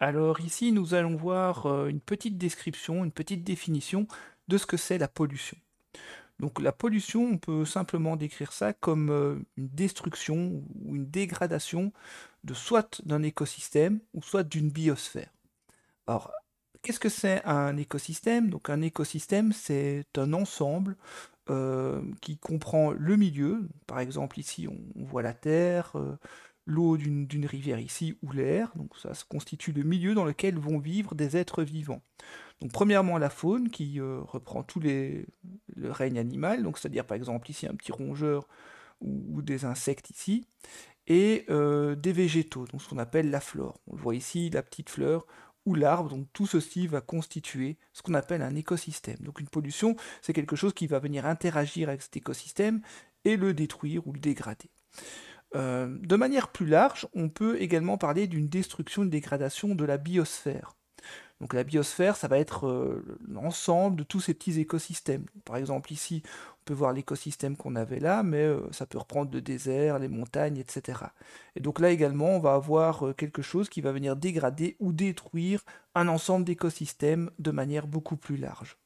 Alors ici, nous allons voir euh, une petite description, une petite définition de ce que c'est la pollution. Donc la pollution, on peut simplement décrire ça comme euh, une destruction ou une dégradation de soit d'un écosystème ou soit d'une biosphère. Alors, qu'est-ce que c'est un écosystème Donc un écosystème, c'est un ensemble euh, qui comprend le milieu. Par exemple, ici, on, voit la Terre, l'eau d'une rivière ici ou l'air, donc ça se constitue le milieu dans lequel vont vivre des êtres vivants. Donc premièrement la faune qui euh, reprend tout les, le règne animal, donc c'est-à-dire par exemple ici un petit rongeur ou, des insectes ici, et euh, des végétaux, donc ce qu'on appelle la flore. On le voit ici, la petite fleur ou l'arbre, donc tout ceci va constituer ce qu'on appelle un écosystème. Donc une pollution, c'est quelque chose qui va venir interagir avec cet écosystème et le détruire ou le dégrader. Euh, de manière plus large, on peut également parler d'une destruction, une dégradation de la biosphère. Donc la biosphère, ça va être euh, l'ensemble de tous ces petits écosystèmes. Par exemple ici, on peut voir l'écosystème qu'on avait là, mais euh, ça peut reprendre le désert, les montagnes, etc. Et donc là également, on va avoir quelque chose qui va venir dégrader ou détruire un ensemble d'écosystèmes de manière beaucoup plus large.